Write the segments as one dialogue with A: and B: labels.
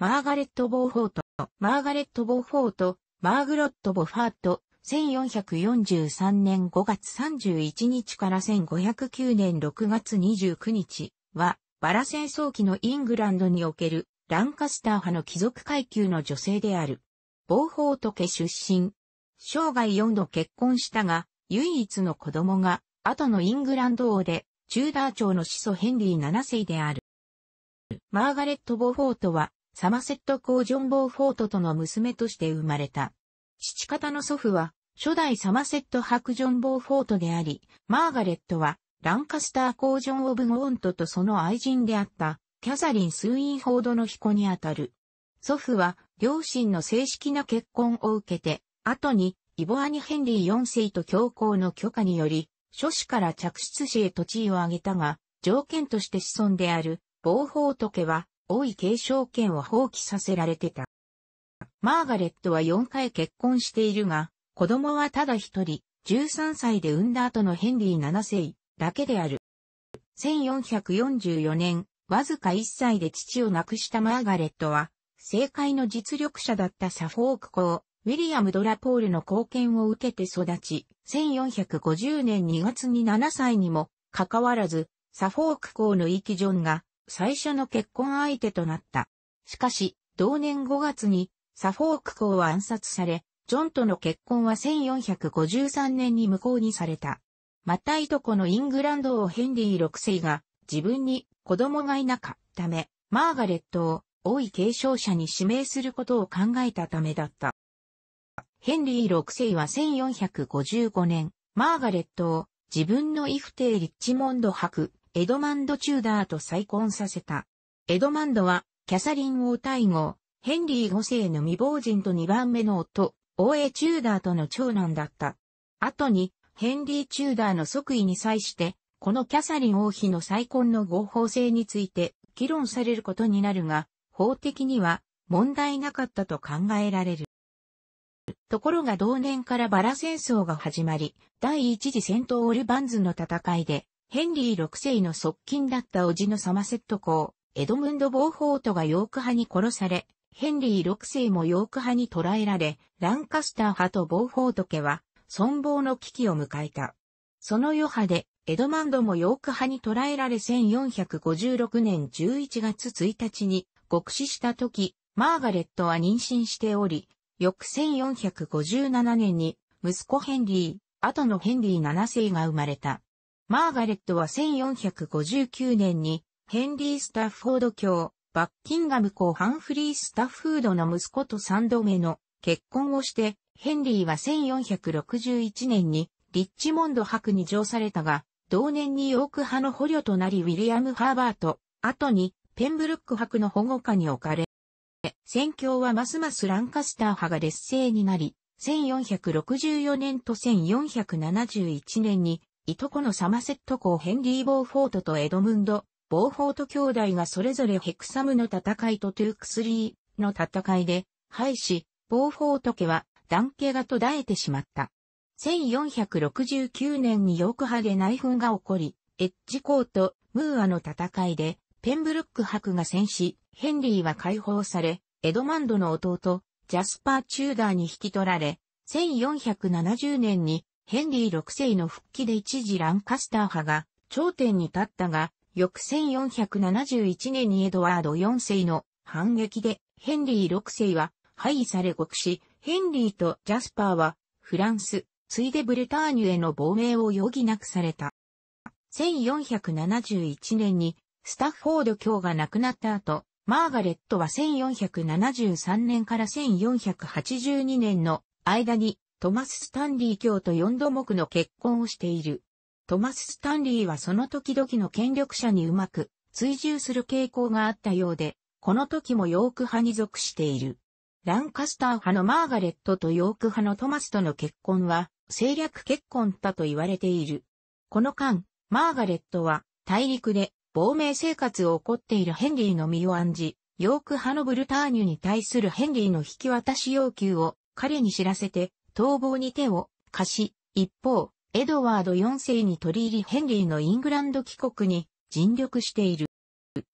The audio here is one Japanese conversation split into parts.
A: マーガレット・ボーフォート、マーガレット・ボーフォート、マーグロット・ボファート、1443年5月31日から1509年6月29日は、バラ戦争期のイングランドにおけるランカスター派の貴族階級の女性である。ボーフォート家出身。生涯4度結婚したが、唯一の子供が、後のイングランド王で、チューダー朝の始祖ヘンリー7世である。マーガレット・ボーフォートは、サマセット公ジョン・ボーフォートとの娘として生まれた。父方の祖父は、初代サマセット伯ジョン・ボーフォートであり、マーガレットは、ランカスター公ジョン・オブ・ゴーントとその愛人であった、キャサリン・スーイン・フォードの彦にあたる。祖父は、両親の正式な結婚を受けて、後に、イボアニ・ヘンリー4世と教皇の許可により、諸子から嫡出子へと地位を挙げたが、条件として子孫である、ボーフォート家は、王位継承権を放棄させられてた。マーガレットは4回結婚しているが、子供はただ一人、13歳で産んだ後のヘンリー7世だけである。1444年、わずか1歳で父を亡くしたマーガレットは、政界の実力者だったサフォーク公、ウィリアム・ドラポールの貢献を受けて育ち、1450年2月に7歳にも、かかわらず、サフォーク公のイージョンが、最初の結婚相手となった。しかし、同年5月にサフォーク公は暗殺され、ジョンとの結婚は1453年に無効にされた。またいとこのイングランド王ヘンリー6世が自分に子供がいなかったため、マーガレットを王位継承者に指名することを考えたためだった。ヘンリー6世は1455年、マーガレットを自分のイフテイ・リッチモンド博エドマンド・チューダーと再婚させた。エドマンドは、キャサリン王太后、ヘンリー5世の未亡人と2番目の夫、王エ・チューダーとの長男だった。後に、ヘンリー・チューダーの即位に際して、このキャサリン王妃の再婚の合法性について議論されることになるが、法的には問題なかったと考えられる。ところが同年からバラ戦争が始まり、第一次戦闘オルバンズの戦いで、ヘンリー6世の側近だった叔父のサマセット公、エドムンド・ボーフォートがヨーク派に殺され、ヘンリー6世もヨーク派に捕らえられ、ランカスター派とボーフォート家は存亡の危機を迎えた。その余波で、エドマンドもヨーク派に捕らえられ1456年11月1日に極死した時、マーガレットは妊娠しており、翌1457年に息子ヘンリー、後のヘンリー7世が生まれた。マーガレットは1459年にヘンリー・スタッフォード卿、バッキンガム公ハンフリー・スタッフードの息子と3度目の結婚をして、ヘンリーは1461年にリッチモンド博に上されたが、同年にヨーク派の捕虜となりウィリアム・ハーバート、後にペンブルック博の保護下に置かれ、戦況はますますランカスター派が劣勢になり、1464年と1471年にいとこのサマセット公ヘンリー・ボーフォートとエドムンド・ボーフォート兄弟がそれぞれヘクサムの戦いとトゥークスリーの戦いで敗し、ボーフォート家は断家が途絶えてしまった。1469年にヨーク派で内紛が起こり、エッジコート、ムーアの戦いで、ペンブルック伯が戦死、ヘンリーは解放され、エドマンドの弟、ジャスパー・チューダーに引き取られ、1470年にヘンリー6世の復帰で一時ランカスター派が頂点に立ったが、翌1471年にエドワード4世の反撃でヘンリー6世は廃位され国し、ヘンリーとジャスパーはフランス、ついでブレターニュへの亡命を余儀なくされた。1471年にスタッフォード卿が亡くなった後、マーガレットは1473年から1482年の間にトマス・スタンリー卿と四度目の結婚をしている。トマス・スタンリーはその時々の権力者にうまく追従する傾向があったようで、この時もヨーク派に属している。ランカスター派のマーガレットとヨーク派のトマスとの結婚は政略結婚だと言われている。この間、マーガレットは大陸で亡命生活を起こっているヘンリーの身を案じ、ヨーク派のブルターニュに対するヘンリーの引き渡し要求を彼に知らせて逃亡に手を貸し、一方、エドワード4世に取り入りヘンリーのイングランド帰国に尽力している。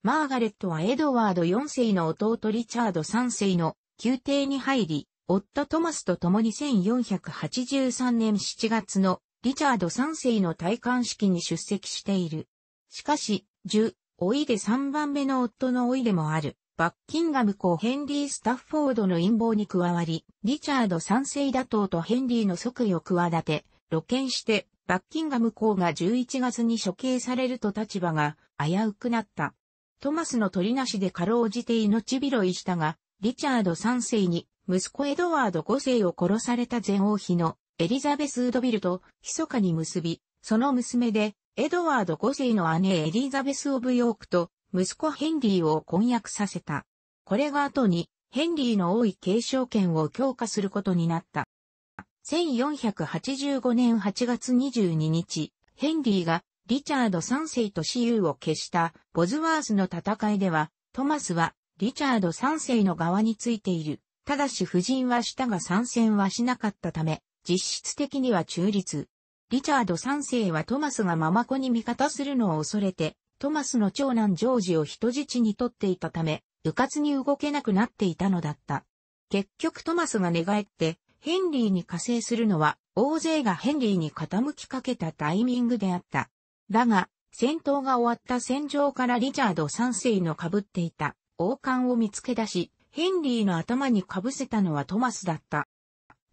A: マーガレットはエドワード4世の弟リチャード3世の宮廷に入り、夫トマスと共に1483年7月のリチャード3世の戴冠式に出席している。しかし、10、おいで3番目の夫のおいでもある、バッキンガム公ヘンリー・スタッフォードの陰謀に加わり、リチャード三世打倒とヘンリーの即位を企て、露見して、バッキンガム公が11月に処刑されると立場が危うくなった。トマスの取りなしでかろうじて命拾いしたが、リチャード三世に息子エドワード五世を殺された前王妃のエリザベス・ウドビルと密かに結び、その娘でエドワード五世の姉エリザベス・オブ・ヨークと息子ヘンリーを婚約させた。これが後に、ヘンリーの王位継承権を強化することになった。1485年8月22日、ヘンリーがリチャード3世と私有を消したボズワースの戦いでは、トマスはリチャード3世の側についている。ただし夫人はしたが参戦はしなかったため、実質的には中立。リチャード3世はトマスがママ子に味方するのを恐れて、トマスの長男ジョージを人質に取っていたため、迂闊に動けなくなっていたのだった。結局トマスが寝返って、ヘンリーに加勢するのは、大勢がヘンリーに傾きかけたタイミングであった。だが、戦闘が終わった戦場からリチャード3世の被っていた王冠を見つけ出し、ヘンリーの頭に被せたのはトマスだった。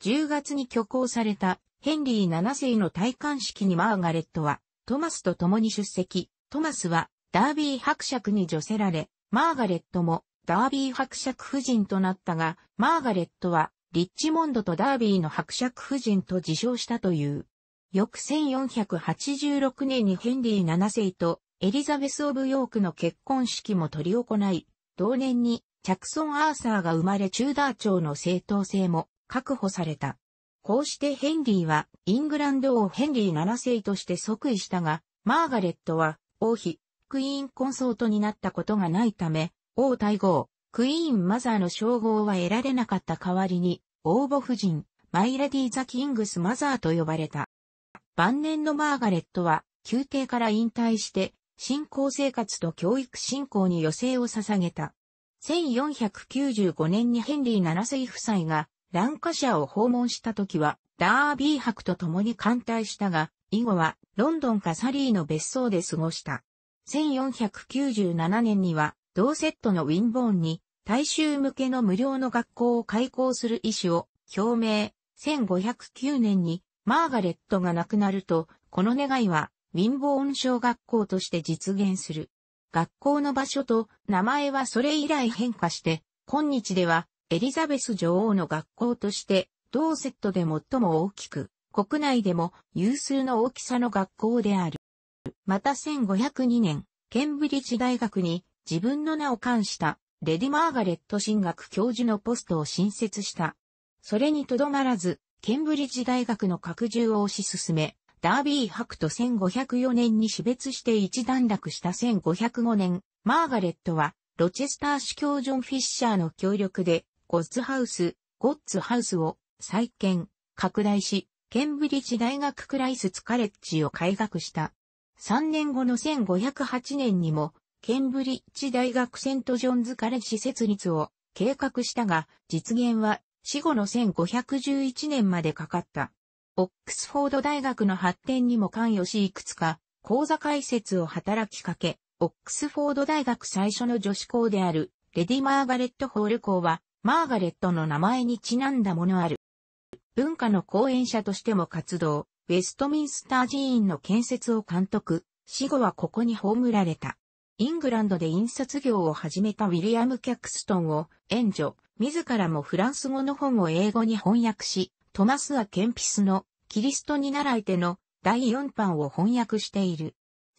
A: 10月に挙行されたヘンリー7世の戴冠式にマーガレットはトマスと共に出席、トマスはダービー伯爵に除せられ、マーガレットもダービー伯爵夫人となったが、マーガレットはリッチモンドとダービーの伯爵夫人と自称したという。翌1486年にヘンリー7世とエリザベス・オブ・ヨークの結婚式も取り行い、同年にチャクソン・アーサーが生まれチューダー朝の正当性も確保された。こうしてヘンリーはイングランド王ヘンリー7世として即位したが、マーガレットは王妃、クイーンコンソートになったことがないため、王太后、クイーンマザーの称号は得られなかった代わりに、応募夫人、マイレディ・ザ・キングス・マザーと呼ばれた。晩年のマーガレットは、宮廷から引退して、信仰生活と教育振興に余生を捧げた。1495年にヘンリー7世夫妻がランカシャを訪問した時はダービー伯と共に艦隊したが、以後は、ロンドンかサリーの別荘で過ごした。1497年には、同セットのウィンボーンに、大衆向けの無料の学校を開校する意思を表明。1509年に、マーガレットが亡くなると、この願いは、ウィンボーン小学校として実現する。学校の場所と名前はそれ以来変化して、今日ではエリザベス女王の学校として、同セットで最も大きく、国内でも有数の大きさの学校である。また1502年、ケンブリッジ大学に自分の名を冠したレディ・マーガレット進学教授のポストを新設した。それにとどまらず、ケンブリッジ大学の拡充を推し進め、ダービー博と1504年に死別して一段落した1505年、マーガレットは、ロチェスター市教ジョン・フィッシャーの協力で、ゴッズハウス、ゴッツハウスを再建、拡大し、ケンブリッジ大学クライスツカレッジを開学した。3年後の1508年にも、ケンブリッジ大学セントジョンズカレッジ設立を計画したが、実現は死後の1511年までかかった。オックスフォード大学の発展にも関与しいくつか、講座開設を働きかけ、オックスフォード大学最初の女子校である、レディ・マーガレット・ホール校は、マーガレットの名前にちなんだものある。文化の講演者としても活動、ウェストミンスター寺院の建設を監督、死後はここに葬られた。イングランドで印刷業を始めたウィリアム・キャクストンを援助、自らもフランス語の本を英語に翻訳し、トマス・ア・ケンピスのキリストに習いての第4版を翻訳している。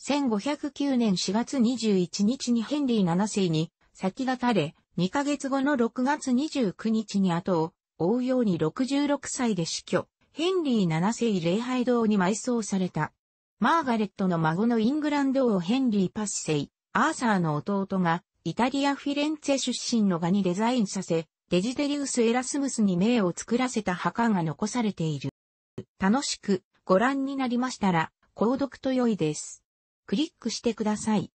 A: 1509年4月21日にヘンリー7世に先立たれ、2ヶ月後の6月29日に後を追うように66歳で死去、ヘンリー7世礼拝堂に埋葬された。マーガレットの孫のイングランド王ヘンリー・パッセイ、アーサーの弟が、イタリア・フィレンツェ出身の画にデザインさせ、デジデリウス・エラスムスに名を作らせた墓が残されている。楽しくご覧になりましたら、購読と良いです。クリックしてください。